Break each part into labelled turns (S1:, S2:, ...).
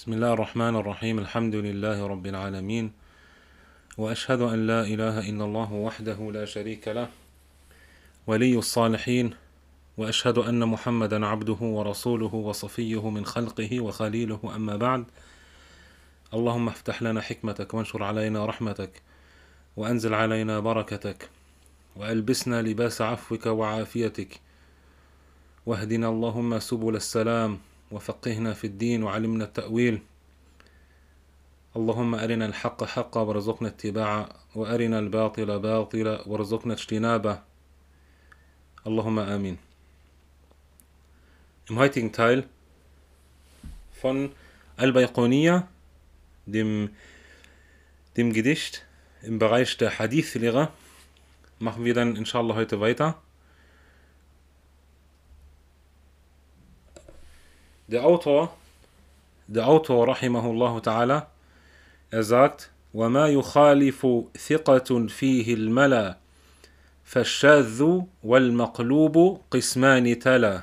S1: بسم الله الرحمن الرحيم الحمد لله رب العالمين وأشهد أن لا إله إلا الله وحده لا شريك له ولي الصالحين وأشهد أن محمدا عبده ورسوله وصفيه من خلقه وخليله أما بعد اللهم افتح لنا حكمتك وانشر علينا رحمتك وأنزل علينا بركتك وألبسنا لباس عفوك وعافيتك واهدنا اللهم سبل السلام وفقهنا في الدين وعلمنا التأويل اللهم أرنا الحق حقا وارزقنا اتباعه وأرنا الباطل باطلا وارزقنا اجتنابه اللهم آمين Im heutigen Teil von Al-Bayqoniya, dem, dem Gedicht im Bereich der hadith lehre machen wir dann inshallah heute weiter. Der Autor, der Autor, rahimahullah ta'ala, er sagt وما يخالف ثقة فيه الْمَلَى فالشاذ والمقلوب قسمان تَلَى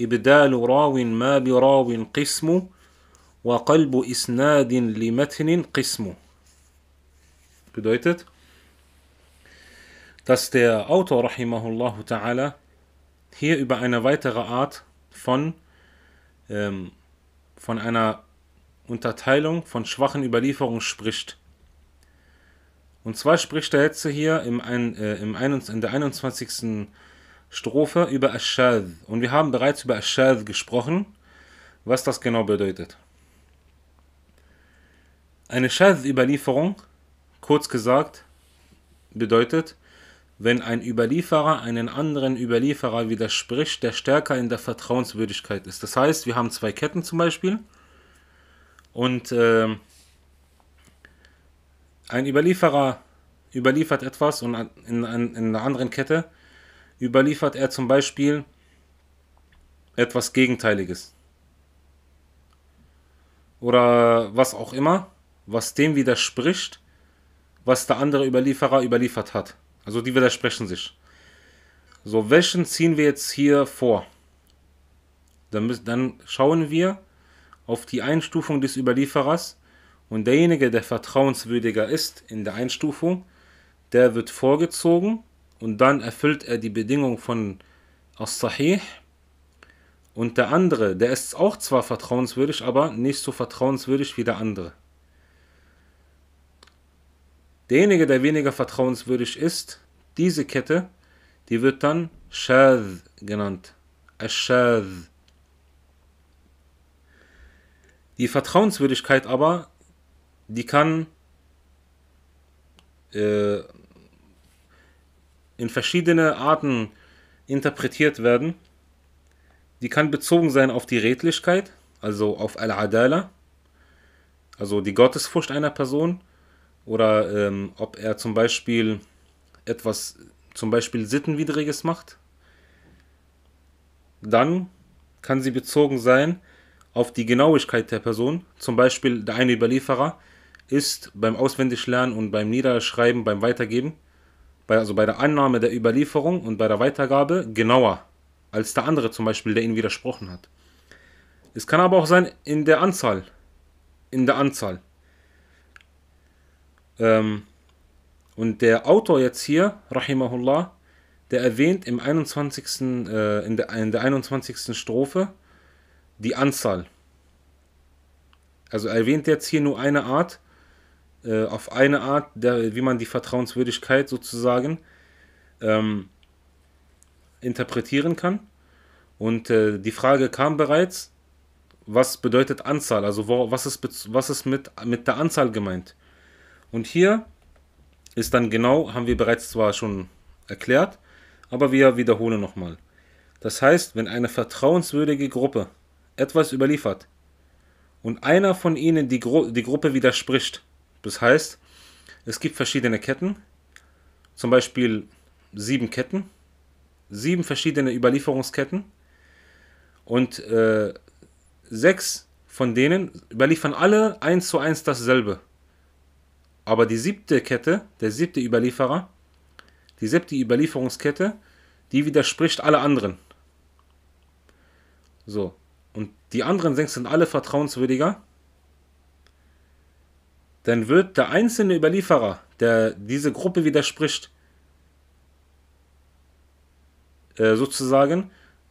S1: إبدال راو ما براو قسم وقلب إسناد لمتن قسم bedeutet dass der Autor rahimahullah ta'ala hier über eine weitere Art von, ähm, von einer Unterteilung von schwachen Überlieferungen spricht. Und zwar spricht der Hetze hier im äh, im ein, in der 21. Strophe über Ashad. Und wir haben bereits über Ashad gesprochen, was das genau bedeutet. Eine Shad-Überlieferung, kurz gesagt, bedeutet, wenn ein Überlieferer einen anderen Überlieferer widerspricht, der stärker in der Vertrauenswürdigkeit ist. Das heißt, wir haben zwei Ketten zum Beispiel und äh, ein Überlieferer überliefert etwas und in, in, in einer anderen Kette überliefert er zum Beispiel etwas Gegenteiliges oder was auch immer, was dem widerspricht, was der andere Überlieferer überliefert hat. Also die widersprechen sich. So, welchen ziehen wir jetzt hier vor? Dann, dann schauen wir auf die Einstufung des Überlieferers und derjenige, der vertrauenswürdiger ist in der Einstufung, der wird vorgezogen und dann erfüllt er die Bedingung von As-Sahih und der andere, der ist auch zwar vertrauenswürdig, aber nicht so vertrauenswürdig wie der andere. Derjenige, der weniger vertrauenswürdig ist, diese Kette, die wird dann Shadh genannt. Ashadh. Die Vertrauenswürdigkeit aber, die kann äh, in verschiedene Arten interpretiert werden. Die kann bezogen sein auf die Redlichkeit, also auf Al-Adala, also die Gottesfurcht einer Person oder ähm, ob er zum Beispiel etwas, zum Beispiel Sittenwidriges macht, dann kann sie bezogen sein auf die Genauigkeit der Person. Zum Beispiel der eine Überlieferer ist beim Auswendiglernen und beim Niederschreiben, beim Weitergeben, bei, also bei der Annahme der Überlieferung und bei der Weitergabe genauer als der andere zum Beispiel, der ihn widersprochen hat. Es kann aber auch sein in der Anzahl. In der Anzahl. Ähm, und der Autor jetzt hier, Rahimahullah, der erwähnt im 21. Äh, in, der, in der 21. Strophe die Anzahl. Also erwähnt jetzt hier nur eine Art, äh, auf eine Art, der, wie man die Vertrauenswürdigkeit sozusagen ähm, interpretieren kann. Und äh, die Frage kam bereits, was bedeutet Anzahl? Also wo, was, ist, was ist mit, mit der Anzahl gemeint? Und hier ist dann genau, haben wir bereits zwar schon erklärt, aber wir wiederholen nochmal. Das heißt, wenn eine vertrauenswürdige Gruppe etwas überliefert und einer von ihnen die, Gru die Gruppe widerspricht, das heißt, es gibt verschiedene Ketten, zum Beispiel sieben Ketten, sieben verschiedene Überlieferungsketten und äh, sechs von denen überliefern alle eins zu eins dasselbe. Aber die siebte Kette, der siebte Überlieferer, die siebte Überlieferungskette, die widerspricht alle anderen. So. Und die anderen sechs sind alle vertrauenswürdiger. Dann wird der einzelne Überlieferer, der diese Gruppe widerspricht, äh, sozusagen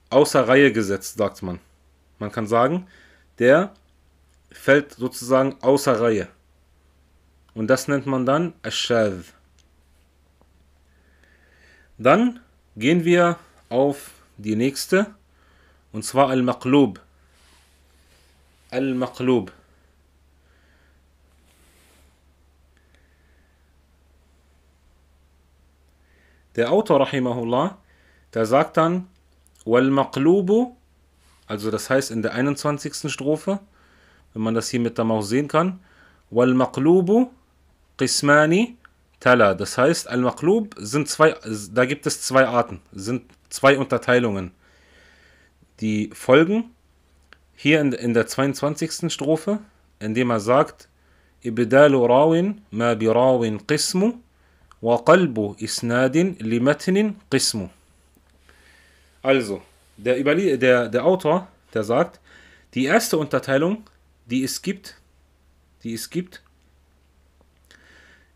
S1: außer Reihe gesetzt, sagt man. Man kann sagen, der fällt sozusagen außer Reihe. Und das nennt man dann Ashadh. Dann gehen wir auf die nächste und zwar Al-Maqlub. Al-Maqlub. Der Autor, rahimahullah, der sagt dann, Wal-Maqlubu, also das heißt in der 21. Strophe, wenn man das hier mit der Maus sehen kann, Wal-Maqlubu Qismani Tala. Das heißt, Al-Maqlub sind zwei, da gibt es zwei Arten, sind zwei Unterteilungen. Die folgen hier in, in der 22. Strophe, indem er sagt, Ibdalu Rawin ma bi Rawin Qismu wa Qalbu Isnadin limatnin Qismu. Also, der, Überlie der, der Autor, der sagt, die erste Unterteilung, die es gibt, die es gibt,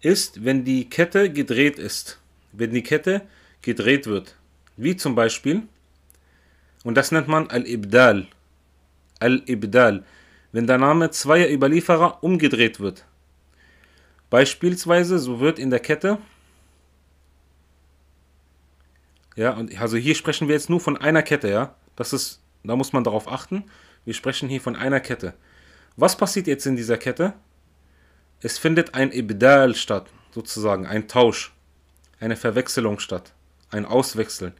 S1: ist, wenn die Kette gedreht ist. Wenn die Kette gedreht wird. Wie zum Beispiel, und das nennt man Al-Ibdal. Al-Ibdal. Wenn der Name zweier Überlieferer umgedreht wird. Beispielsweise, so wird in der Kette. Ja, und also hier sprechen wir jetzt nur von einer Kette, ja. Das ist, da muss man darauf achten. Wir sprechen hier von einer Kette. Was passiert jetzt in dieser Kette? Es findet ein Ibdal statt, sozusagen ein Tausch, eine Verwechslung statt, ein Auswechseln,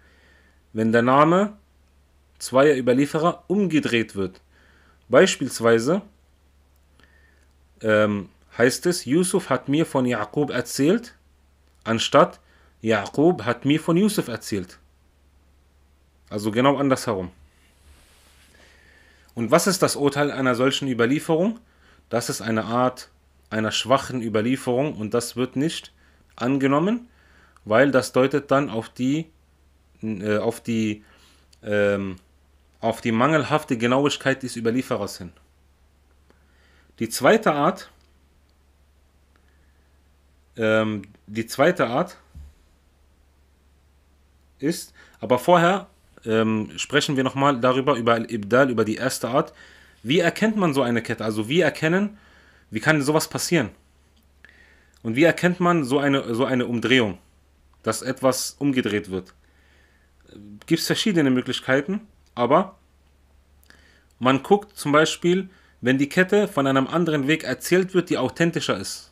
S1: wenn der Name zweier Überlieferer umgedreht wird. Beispielsweise ähm, heißt es, Yusuf hat mir von Jakob erzählt, anstatt Jakob hat mir von Yusuf erzählt. Also genau andersherum. Und was ist das Urteil einer solchen Überlieferung? Das ist eine Art einer schwachen Überlieferung und das wird nicht angenommen, weil das deutet dann auf die, äh, auf die, ähm, auf die mangelhafte Genauigkeit des Überlieferers hin. Die zweite Art, ähm, die zweite Art ist, aber vorher ähm, sprechen wir nochmal darüber, über Ibdal, über die erste Art. Wie erkennt man so eine Kette? Also wie erkennen wie kann sowas passieren? Und wie erkennt man so eine, so eine Umdrehung, dass etwas umgedreht wird? Gibt es verschiedene Möglichkeiten, aber man guckt zum Beispiel, wenn die Kette von einem anderen Weg erzählt wird, die authentischer ist.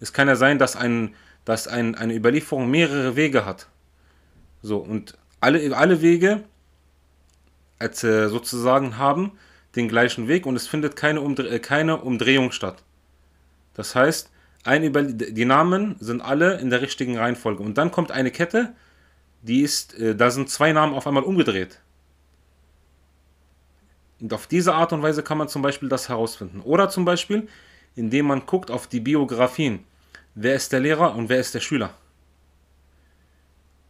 S1: Es kann ja sein, dass, ein, dass ein, eine Überlieferung mehrere Wege hat. So, und alle, alle Wege äh, sozusagen haben den gleichen Weg und es findet keine, Umdre äh, keine Umdrehung statt. Das heißt, ein Über die Namen sind alle in der richtigen Reihenfolge. Und dann kommt eine Kette, die ist, äh, da sind zwei Namen auf einmal umgedreht. Und auf diese Art und Weise kann man zum Beispiel das herausfinden. Oder zum Beispiel, indem man guckt auf die Biografien. Wer ist der Lehrer und wer ist der Schüler?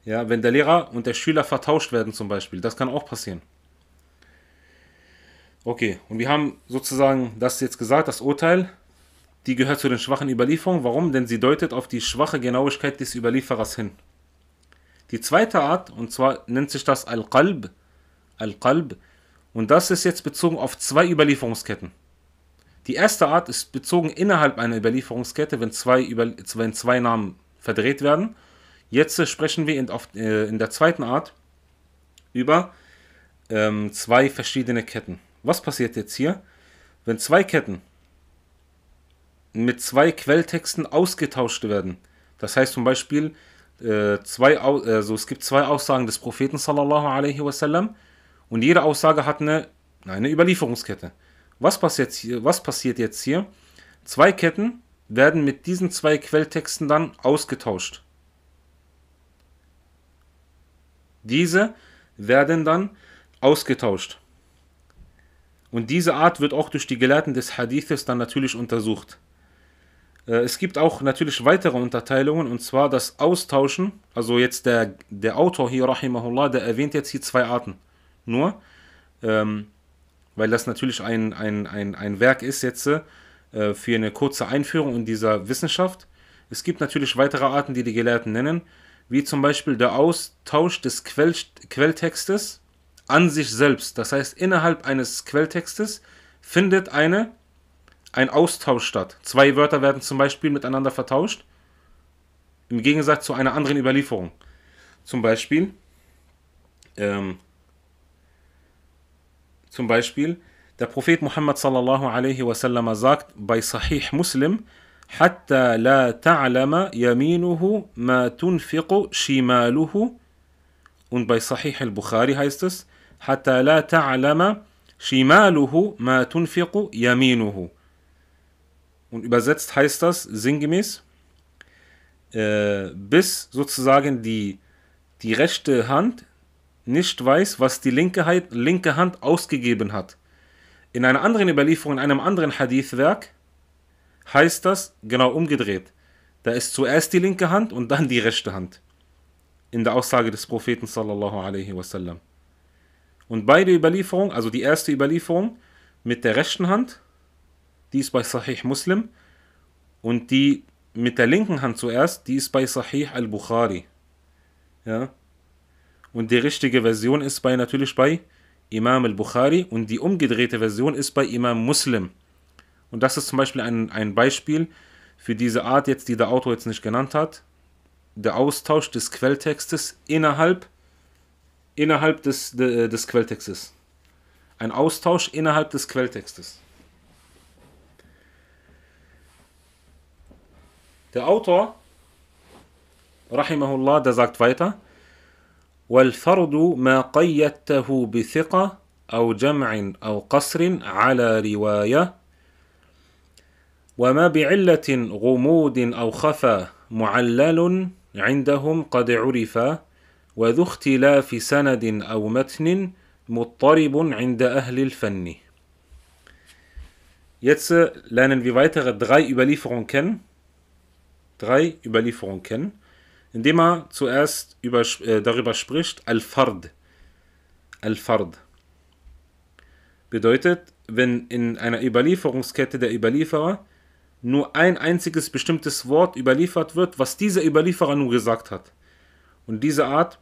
S1: Ja, wenn der Lehrer und der Schüler vertauscht werden zum Beispiel, das kann auch passieren. Okay, und wir haben sozusagen das jetzt gesagt, das Urteil, die gehört zu den schwachen Überlieferungen. Warum? Denn sie deutet auf die schwache Genauigkeit des Überlieferers hin. Die zweite Art, und zwar nennt sich das Al-Qalb, Al-Qalb, und das ist jetzt bezogen auf zwei Überlieferungsketten. Die erste Art ist bezogen innerhalb einer Überlieferungskette, wenn zwei, Über wenn zwei Namen verdreht werden. Jetzt sprechen wir in, auf, äh, in der zweiten Art über ähm, zwei verschiedene Ketten. Was passiert jetzt hier? Wenn zwei Ketten mit zwei Quelltexten ausgetauscht werden, das heißt zum Beispiel, äh, zwei, also es gibt zwei Aussagen des Propheten sallallahu alaihi wasallam und jede Aussage hat eine, eine Überlieferungskette. Was passiert, hier, was passiert jetzt hier? Zwei Ketten werden mit diesen zwei Quelltexten dann ausgetauscht. Diese werden dann ausgetauscht. Und diese Art wird auch durch die Gelehrten des Hadithes dann natürlich untersucht. Äh, es gibt auch natürlich weitere Unterteilungen, und zwar das Austauschen. Also jetzt der, der Autor hier, Rahimahullah, der erwähnt jetzt hier zwei Arten. Nur, ähm, weil das natürlich ein, ein, ein, ein Werk ist jetzt äh, für eine kurze Einführung in dieser Wissenschaft. Es gibt natürlich weitere Arten, die die Gelehrten nennen, wie zum Beispiel der Austausch des Quell, Quelltextes an sich selbst. Das heißt, innerhalb eines Quelltextes findet eine, ein Austausch statt. Zwei Wörter werden zum Beispiel miteinander vertauscht, im Gegensatz zu einer anderen Überlieferung. Zum Beispiel, ähm, zum Beispiel, der Prophet Muhammad sallallahu alaihi wasallam sagt bei Sahih Muslim, حتى لا تعلم يمينه ما تنفق شماله und bei Sahih al-Bukhari heißt es, حتى لا تعلم شماله ما تنفق يمينه. Und übersetzt heißt das sinngemäß, äh, bis sozusagen die, die rechte Hand nicht weiß, was die linke, Hand, linke Hand ausgegeben hat. In einer anderen Überlieferung, in einem anderen Hadithwerk, heißt das genau umgedreht. Da ist zuerst die linke Hand und dann die rechte Hand in der Aussage des Propheten sallallahu alaihi wasallam. Und beide Überlieferungen, also die erste Überlieferung mit der rechten Hand, die ist bei Sahih Muslim, und die mit der linken Hand zuerst, die ist bei Sahih al-Bukhari. Ja? Und die richtige Version ist bei natürlich bei Imam al-Bukhari und die umgedrehte Version ist bei Imam Muslim. Und das ist zum Beispiel ein, ein Beispiel für diese Art jetzt, die der Autor jetzt nicht genannt hat, der Austausch des Quelltextes innerhalb, innerhalb des, de, des Quelltextes. Ein Austausch innerhalb des Quelltextes. Der Autor, Rahimahullah, der sagt weiter, والفرد ما قيدته بثقة أو جمع أو قصر على رواية وما بعلة غموض أو خفى معلل عندهم قد عرف وذو اختلاف سند أو متن مضطرب عند أهل الفن Jetzt lernen wir weitere drei Überlieferungen kennen. Drei Überlieferungen kennen, indem er zuerst über, äh, darüber spricht, Al-Fard. Al-Fard bedeutet, wenn in einer Überlieferungskette der Überlieferer nur ein einziges bestimmtes Wort überliefert wird, was dieser Überlieferer nun gesagt hat. Und diese Art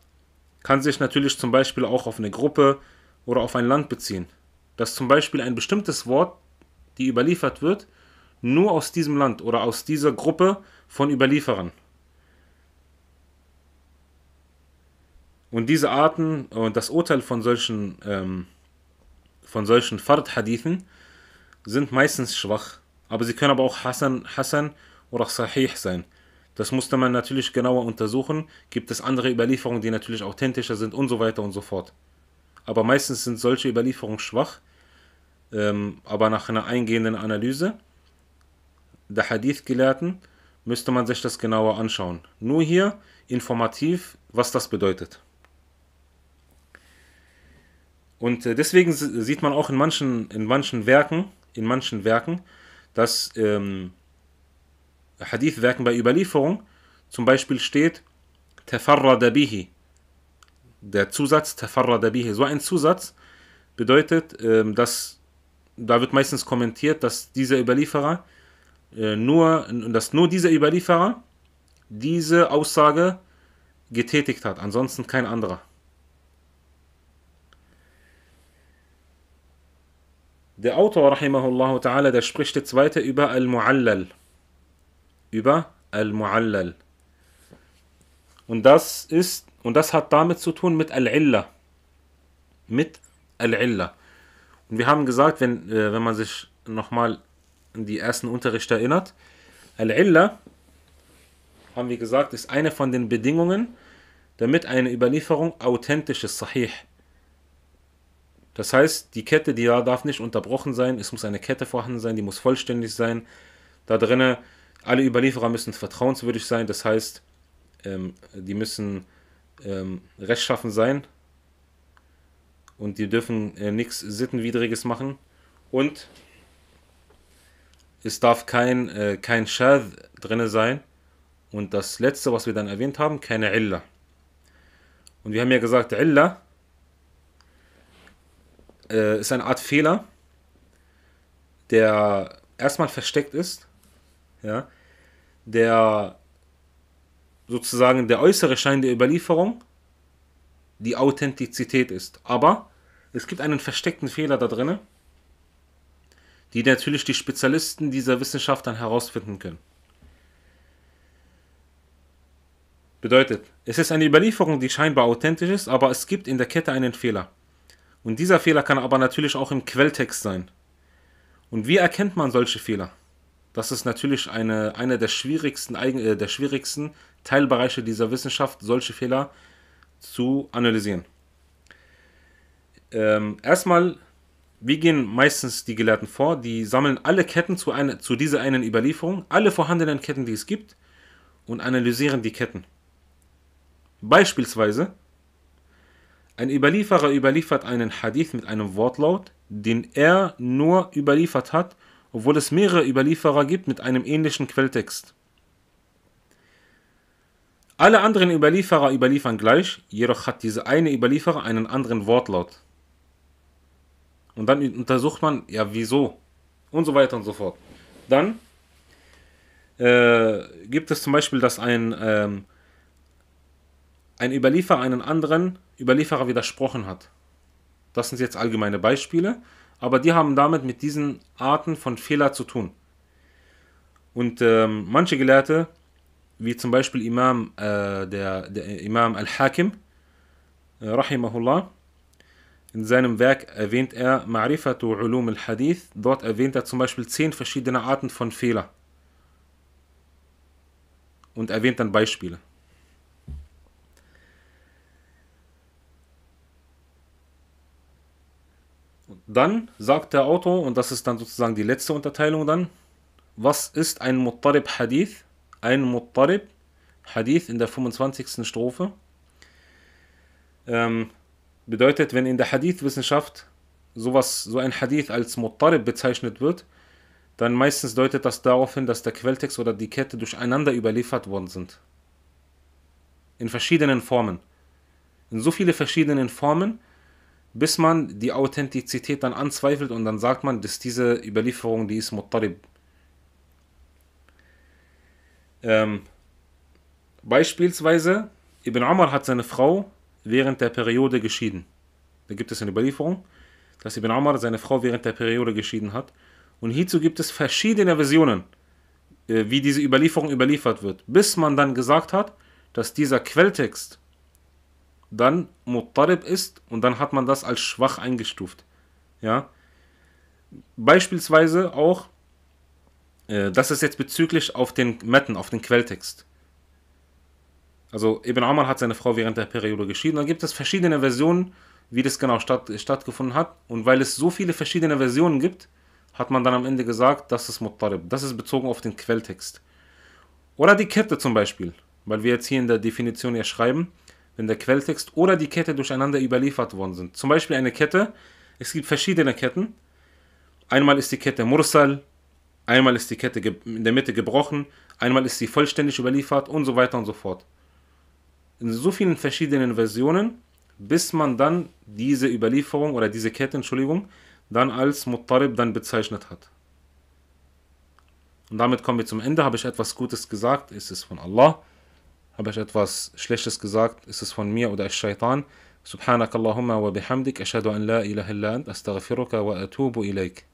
S1: kann sich natürlich zum Beispiel auch auf eine Gruppe oder auf ein Land beziehen. Dass zum Beispiel ein bestimmtes Wort, die überliefert wird, nur aus diesem Land oder aus dieser Gruppe von Überlieferern. Und diese Arten und das Urteil von solchen, ähm, von solchen Fard-Hadithen sind meistens schwach. Aber sie können aber auch Hassan, Hassan oder Sahih sein. Das musste man natürlich genauer untersuchen. Gibt es andere Überlieferungen, die natürlich authentischer sind und so weiter und so fort. Aber meistens sind solche Überlieferungen schwach. Ähm, aber nach einer eingehenden Analyse der Hadith-Gelehrten müsste man sich das genauer anschauen. Nur hier informativ, was das bedeutet. Und äh, deswegen sieht man auch in manchen, in manchen Werken, in manchen Werken, dass ähm, Hadith-Werken bei Überlieferung zum Beispiel steht, Tafarrada bihi. Der Zusatz Tafarrada bihi. So ein Zusatz bedeutet, ähm, dass da wird meistens kommentiert, dass dieser Überlieferer äh, nur, dass nur dieser Überlieferer diese Aussage getätigt hat, ansonsten kein anderer. Der Autor, rahimahullah ta'ala, der spricht jetzt weiter über Al-Mu'allal. Über Al-Mu'allal. Und das ist, und das hat damit zu tun mit Al-Illa. Mit Al-Illa. Und wir haben gesagt, wenn, äh, wenn man sich nochmal an die ersten Unterricht erinnert, Al-Illa, haben wir gesagt, ist eine von den Bedingungen, damit eine Überlieferung authentisch ist, sahih das heißt, die Kette, die da darf nicht unterbrochen sein. Es muss eine Kette vorhanden sein, die muss vollständig sein. Da drinnen, alle Überlieferer müssen vertrauenswürdig sein. Das heißt, ähm, die müssen ähm, rechtschaffen sein. Und die dürfen äh, nichts Sittenwidriges machen. Und es darf kein, äh, kein Shadh drin sein. Und das letzte, was wir dann erwähnt haben, keine Illa. Und wir haben ja gesagt, Illa äh, ist eine Art Fehler, der erstmal versteckt ist, ja, der sozusagen der äußere Schein der Überlieferung die Authentizität ist. Aber es gibt einen versteckten Fehler da drin, die natürlich die Spezialisten dieser Wissenschaft dann herausfinden können. Bedeutet, es ist eine Überlieferung, die scheinbar authentisch ist, aber es gibt in der Kette einen Fehler. Und dieser Fehler kann aber natürlich auch im Quelltext sein. Und wie erkennt man solche Fehler? Das ist natürlich eine, einer der schwierigsten, äh, der schwierigsten Teilbereiche dieser Wissenschaft, solche Fehler zu analysieren. Ähm, erstmal, wie gehen meistens die Gelehrten vor? Die sammeln alle Ketten zu, eine, zu dieser einen Überlieferung, alle vorhandenen Ketten, die es gibt, und analysieren die Ketten. Beispielsweise ein Überlieferer überliefert einen Hadith mit einem Wortlaut, den er nur überliefert hat, obwohl es mehrere Überlieferer gibt mit einem ähnlichen Quelltext. Alle anderen Überlieferer überliefern gleich, jedoch hat dieser eine Überlieferer einen anderen Wortlaut. Und dann untersucht man, ja, wieso? Und so weiter und so fort. Dann äh, gibt es zum Beispiel, dass ein, ähm, ein Überlieferer einen anderen Überlieferer widersprochen hat. Das sind jetzt allgemeine Beispiele, aber die haben damit mit diesen Arten von Fehler zu tun. Und ähm, manche Gelehrte, wie zum Beispiel Imam, äh, der, der, Imam Al-Hakim, äh, Rahimahullah, in seinem Werk erwähnt er Ma'rifatu Ulum al-Hadith. Dort erwähnt er zum Beispiel zehn verschiedene Arten von Fehler. Und erwähnt dann Beispiele. Dann sagt der Autor, und das ist dann sozusagen die letzte Unterteilung dann, was ist ein Muttarib Hadith? Ein Muttarib Hadith in der 25. Strophe ähm, bedeutet, wenn in der Hadithwissenschaft sowas, so ein Hadith als Muttarib bezeichnet wird, dann meistens deutet das darauf hin, dass der Quelltext oder die Kette durcheinander überliefert worden sind. In verschiedenen Formen. In so viele verschiedenen Formen, bis man die Authentizität dann anzweifelt und dann sagt man, dass diese Überlieferung, die ist Muttarib. Ähm, beispielsweise, Ibn Omar hat seine Frau während der Periode geschieden. Da gibt es eine Überlieferung, dass Ibn Omar seine Frau während der Periode geschieden hat. Und hierzu gibt es verschiedene Versionen, äh, wie diese Überlieferung überliefert wird, bis man dann gesagt hat, dass dieser Quelltext dann Muttarib ist und dann hat man das als schwach eingestuft. Ja. Beispielsweise auch, äh, das ist jetzt bezüglich auf den Metten, auf den Quelltext. Also Ibn Amr hat seine Frau während der Periode geschieden. Dann gibt es verschiedene Versionen, wie das genau statt, stattgefunden hat. Und weil es so viele verschiedene Versionen gibt, hat man dann am Ende gesagt, das ist Muttarib. Das ist bezogen auf den Quelltext. Oder die Kette zum Beispiel, weil wir jetzt hier in der Definition ja schreiben, wenn der Quelltext oder die Kette durcheinander überliefert worden sind. Zum Beispiel eine Kette, es gibt verschiedene Ketten. Einmal ist die Kette Mursal, einmal ist die Kette in der Mitte gebrochen, einmal ist sie vollständig überliefert und so weiter und so fort. In so vielen verschiedenen Versionen, bis man dann diese Überlieferung oder diese Kette, Entschuldigung, dann als Muttarib dann bezeichnet hat. Und damit kommen wir zum Ende. Habe ich etwas Gutes gesagt? Ist es von Allah? habe ich etwas Schlechtes gesagt, ist es von mir oder ist Shaitan. Subhanak Allahumma wa bihamdik, ashadu an la ilaha illa ant, astaghfiruka wa atubu ilaik.